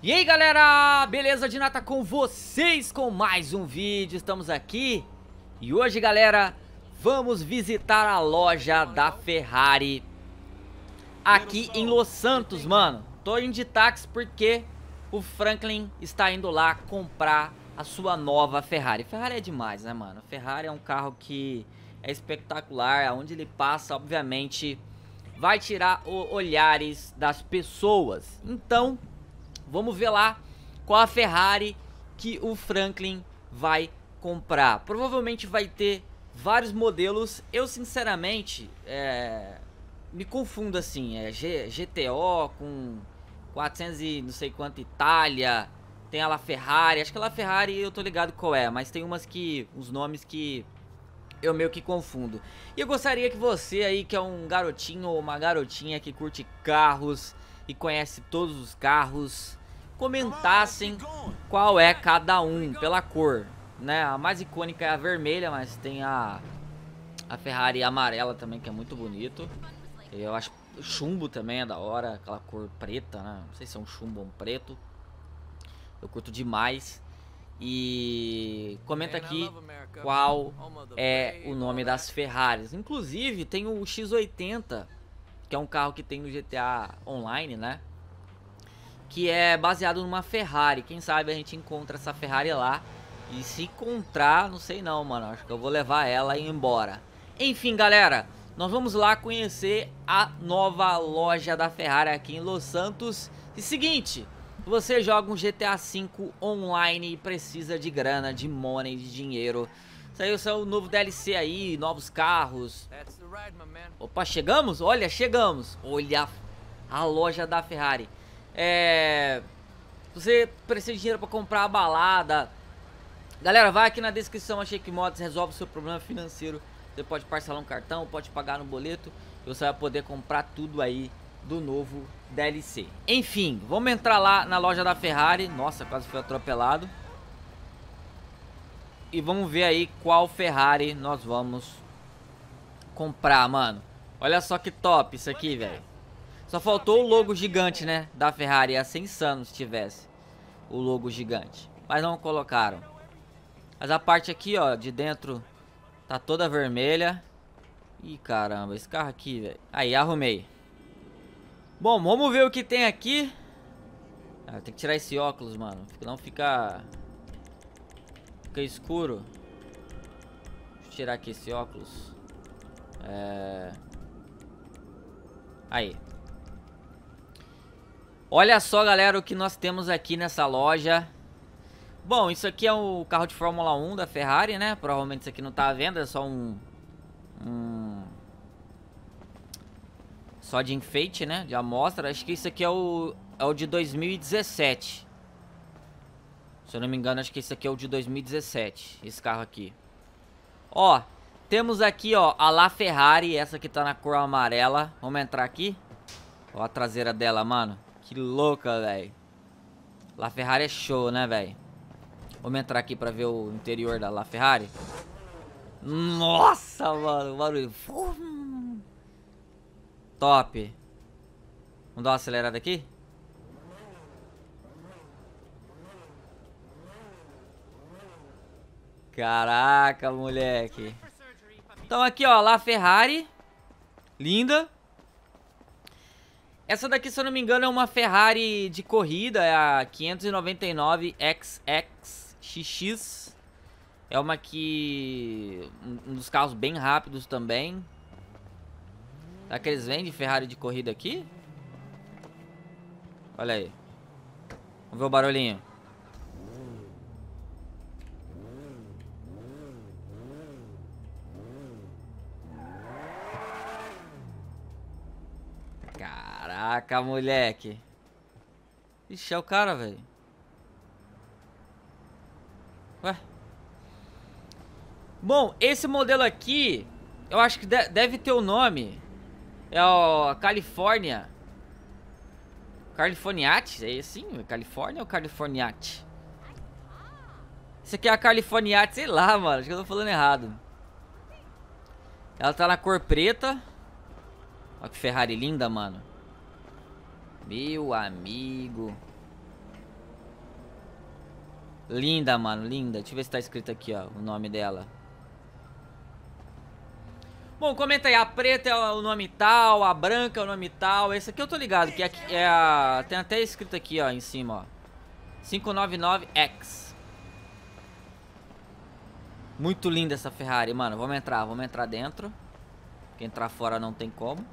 E aí galera, beleza de nata com vocês com mais um vídeo, estamos aqui E hoje galera, vamos visitar a loja da Ferrari Aqui em Los Santos, mano Tô indo de táxi porque o Franklin está indo lá comprar a sua nova Ferrari Ferrari é demais, né mano? Ferrari é um carro que é espetacular, aonde ele passa, obviamente, vai tirar olhares das pessoas Então... Vamos ver lá qual a Ferrari que o Franklin vai comprar. Provavelmente vai ter vários modelos. Eu, sinceramente, é... me confundo assim. É G GTO com 400 e não sei quanto Itália. Tem a La Ferrari. Acho que a La Ferrari eu tô ligado qual é. Mas tem umas que... Uns nomes que eu meio que confundo. E eu gostaria que você aí, que é um garotinho ou uma garotinha que curte carros e conhece todos os carros comentassem qual é cada um pela cor, né? A mais icônica é a vermelha, mas tem a a Ferrari amarela também que é muito bonito. Eu acho chumbo também é da hora, aquela cor preta, né? Não sei se é um chumbo ou um preto. Eu curto demais. E comenta aqui qual é o nome das Ferraris. Inclusive, tem o X80, que é um carro que tem no GTA Online, né? que é baseado numa Ferrari. Quem sabe a gente encontra essa Ferrari lá. E se encontrar, não sei não, mano. Acho que eu vou levar ela e ir embora. Enfim, galera, nós vamos lá conhecer a nova loja da Ferrari aqui em Los Santos. E seguinte, você joga um GTA V online e precisa de grana, de money, de dinheiro. Saiu seu é novo DLC aí, novos carros. Opa, chegamos? Olha, chegamos. Olha a loja da Ferrari. É, você precisa de dinheiro para comprar a balada. Galera, vai aqui na descrição a Shake Mods, resolve o seu problema financeiro. Você pode parcelar um cartão, pode pagar no boleto. E você vai poder comprar tudo aí do novo DLC. Enfim, vamos entrar lá na loja da Ferrari. Nossa, quase fui atropelado. E vamos ver aí qual Ferrari nós vamos comprar, mano. Olha só que top isso aqui, velho. Só faltou o logo gigante, né? Da Ferrari. Ia ser insano se tivesse o logo gigante. Mas não colocaram. Mas a parte aqui, ó, de dentro tá toda vermelha. Ih, caramba, esse carro aqui, velho. Aí, arrumei. Bom, vamos ver o que tem aqui. Ah, tem que tirar esse óculos, mano. Não fica... Fica escuro. Deixa eu tirar aqui esse óculos. É... Aí. Olha só, galera, o que nós temos aqui nessa loja. Bom, isso aqui é o carro de Fórmula 1 da Ferrari, né? Provavelmente isso aqui não tá à venda, é só um... um só de enfeite, né? De amostra. Acho que isso aqui é o, é o de 2017. Se eu não me engano, acho que isso aqui é o de 2017. Esse carro aqui. Ó, temos aqui, ó, a La Ferrari. Essa aqui tá na cor amarela. Vamos entrar aqui. Ó a traseira dela, mano. Que louca, velho. La Ferrari é show, né, velho? Vamos entrar aqui pra ver o interior da La Ferrari. Nossa, mano, o barulho. Top. Vamos dar uma acelerada aqui? Caraca, moleque. Então aqui, ó, La Ferrari. Linda. Essa daqui, se eu não me engano, é uma Ferrari de corrida, é a 599 XXX. É uma que... um dos carros bem rápidos também. Será que eles vendem Ferrari de corrida aqui? Olha aí. Vamos ver o barulhinho. Caralho. Caraca, moleque. Ixi, é o cara, velho. Ué. Bom, esse modelo aqui, eu acho que de deve ter o um nome. É o Califórnia. Californiate? É assim? Califórnia ou Californiate? Isso aqui é a Californiate, sei lá, mano. Acho que eu tô falando errado. Ela tá na cor preta. Olha que Ferrari linda, mano. Meu amigo. Linda, mano, linda. Deixa eu ver se tá escrito aqui, ó, o nome dela. Bom, comenta aí, a preta é o nome tal, a branca é o nome tal. Esse aqui eu tô ligado, que é, é a... Tem até escrito aqui, ó, em cima, ó. 599X. Muito linda essa Ferrari, mano. Vamos entrar, vamos entrar dentro. Porque entrar fora não tem como.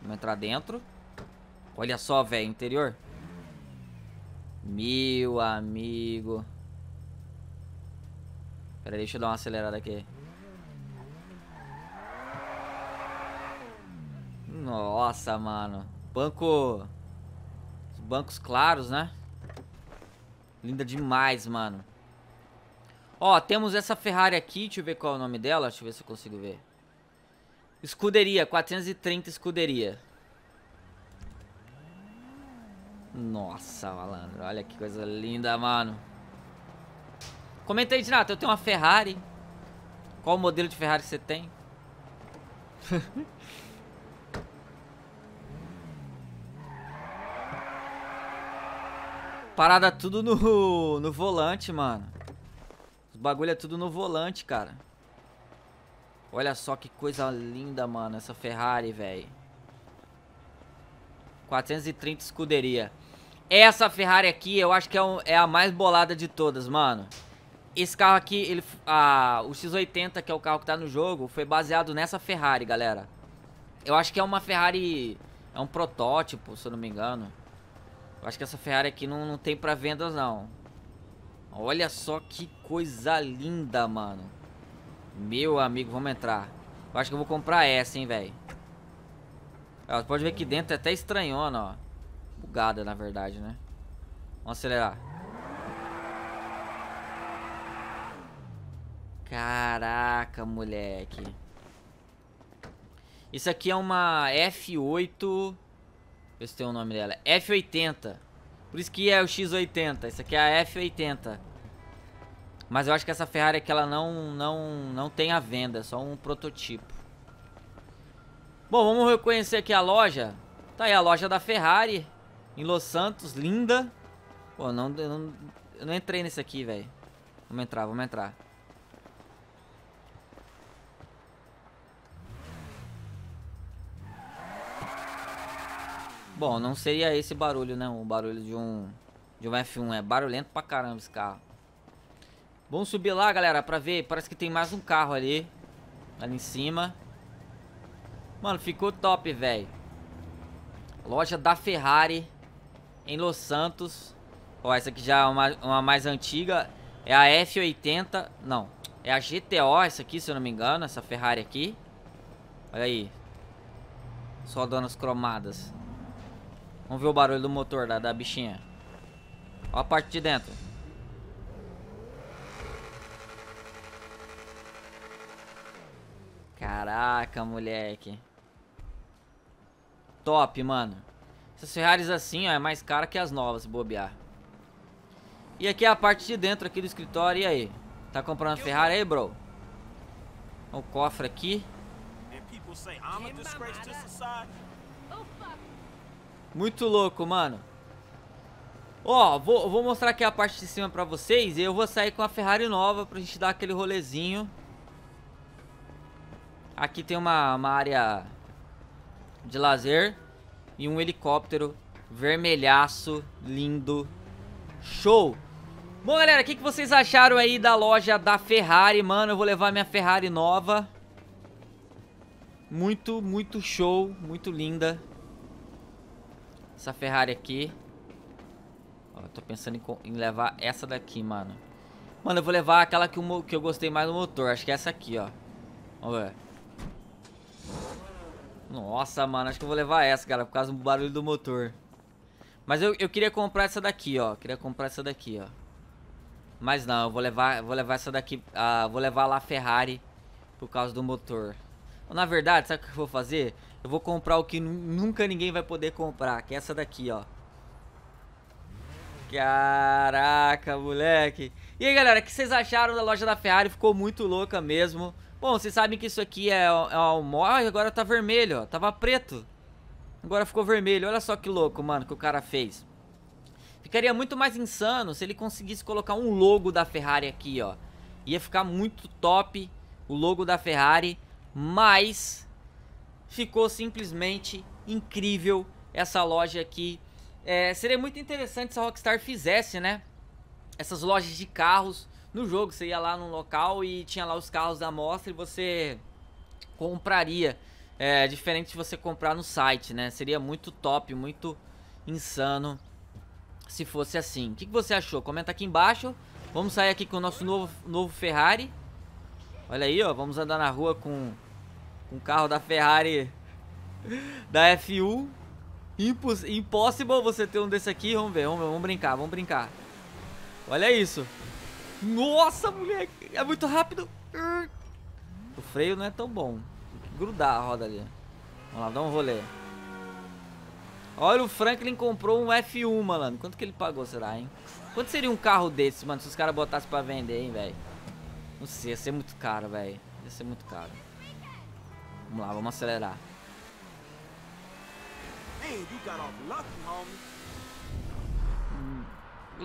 Vamos entrar dentro. Olha só, velho, interior. Meu amigo. Pera aí, deixa eu dar uma acelerada aqui. Nossa, mano. Banco... Os bancos claros, né? Linda demais, mano. Ó, temos essa Ferrari aqui. Deixa eu ver qual é o nome dela. Deixa eu ver se eu consigo ver. Escuderia, 430 escuderia. Nossa, malandro. Olha que coisa linda, mano. Comenta aí, Dinato. Eu tenho uma Ferrari. Qual modelo de Ferrari você tem? Parada tudo no, no volante, mano. Os bagulho é tudo no volante, cara. Olha só que coisa linda, mano, essa Ferrari, velho. 430 escuderia. Essa Ferrari aqui, eu acho que é, um, é a mais bolada de todas, mano. Esse carro aqui, ele, a, o X80, que é o carro que tá no jogo, foi baseado nessa Ferrari, galera. Eu acho que é uma Ferrari... É um protótipo, se eu não me engano. Eu acho que essa Ferrari aqui não, não tem pra vendas, não. Olha só que coisa linda, mano. Meu amigo, vamos entrar. Eu acho que eu vou comprar essa, hein, velho pode ver que dentro é até estranhona, ó. Bugada, na verdade, né? Vamos acelerar. Caraca, moleque. Isso aqui é uma F8... Vê se tem o nome dela. F80. Por isso que é o X80. Isso aqui é a F80. Mas eu acho que essa Ferrari aqui, é ela não, não, não tem a venda. É só um prototipo. Bom, vamos reconhecer aqui a loja. Tá aí a loja da Ferrari. Em Los Santos, linda. Pô, não, eu não, eu não entrei nesse aqui, velho. Vamos entrar, vamos entrar. Bom, não seria esse barulho, né? O barulho de um de um F1 é barulhento pra caramba esse carro. Vamos subir lá, galera, pra ver. Parece que tem mais um carro ali. Ali em cima. Mano, ficou top, velho. Loja da Ferrari em Los Santos. Ó, essa aqui já é uma, uma mais antiga. É a F80. Não, é a GTO essa aqui, se eu não me engano. Essa Ferrari aqui. Olha aí. Só dando as cromadas. Vamos ver o barulho do motor da, da bichinha. Ó a parte de dentro. Caraca, moleque. Top, mano. Essas Ferraris assim, ó, é mais cara que as novas, se bobear. E aqui é a parte de dentro aqui do escritório, e aí? Tá comprando Ferrari aí, bro? O cofre aqui. Muito louco, mano. Ó, vou, vou mostrar aqui a parte de cima pra vocês e eu vou sair com a Ferrari nova pra gente dar aquele rolezinho. Aqui tem uma, uma área de lazer e um helicóptero vermelhaço, lindo, show! Bom, galera, o que, que vocês acharam aí da loja da Ferrari? Mano, eu vou levar minha Ferrari nova. Muito, muito show, muito linda. Essa Ferrari aqui. Ó, tô pensando em, em, levar essa daqui, mano. Mano, eu vou levar aquela que, o, que eu gostei mais do motor. Acho que é essa aqui, ó. Vamos ver. Nossa, mano, acho que eu vou levar essa, cara, por causa do barulho do motor. Mas eu, eu queria comprar essa daqui, ó. Queria comprar essa daqui, ó. Mas não, eu vou levar, vou levar essa daqui, ah, vou levar lá a Ferrari por causa do motor. Na verdade, sabe o que eu vou fazer? Eu vou comprar o que nunca ninguém vai poder comprar, que é essa daqui, ó. Caraca, moleque. E aí, galera, o que vocês acharam da loja da Ferrari? Ficou muito louca mesmo. Bom, vocês sabem que isso aqui é, é um... Ai, agora tá vermelho, ó. Tava preto. Agora ficou vermelho. Olha só que louco, mano, que o cara fez. Ficaria muito mais insano se ele conseguisse colocar um logo da Ferrari aqui, ó. Ia ficar muito top o logo da Ferrari, mas ficou simplesmente incrível essa loja aqui. É, seria muito interessante se a Rockstar fizesse, né? Essas lojas de carros no jogo. Você ia lá num local e tinha lá os carros da amostra e você compraria. É diferente de você comprar no site, né? Seria muito top, muito insano se fosse assim. O que, que você achou? Comenta aqui embaixo. Vamos sair aqui com o nosso novo, novo Ferrari. Olha aí, ó. Vamos andar na rua com, com o carro da Ferrari da F1. Imposs impossible você ter um desse aqui. Vamos ver, vamos, ver, vamos brincar, vamos brincar. Olha isso. Nossa, moleque. É muito rápido. O freio não é tão bom. Tem que grudar a roda ali. Vamos lá, dá um rolê. Olha, o Franklin comprou um F1, mano. Quanto que ele pagou, será, hein? Quanto seria um carro desse, mano, se os caras botassem pra vender, hein, velho? Não sei, ia ser muito caro, velho. Ia ser muito caro. Vamos lá, vamos acelerar.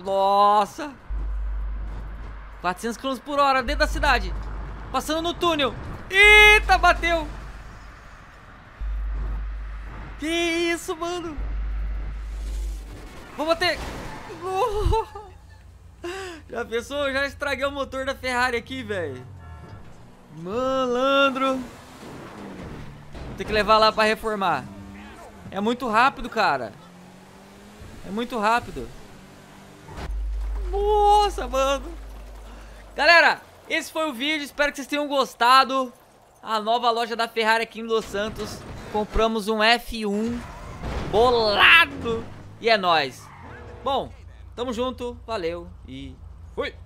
Nossa! 400 km por hora dentro da cidade. Passando no túnel. Eita, bateu. Que isso, mano. Vou bater. Já pensou? Eu já estraguei o motor da Ferrari aqui, velho. Malandro. Vou ter que levar lá pra reformar. É muito rápido, cara. É muito rápido. Nossa, mano. Galera, esse foi o vídeo. Espero que vocês tenham gostado. A nova loja da Ferrari aqui em Los Santos. Compramos um F1 bolado. E é nóis. Bom, tamo junto. Valeu e fui.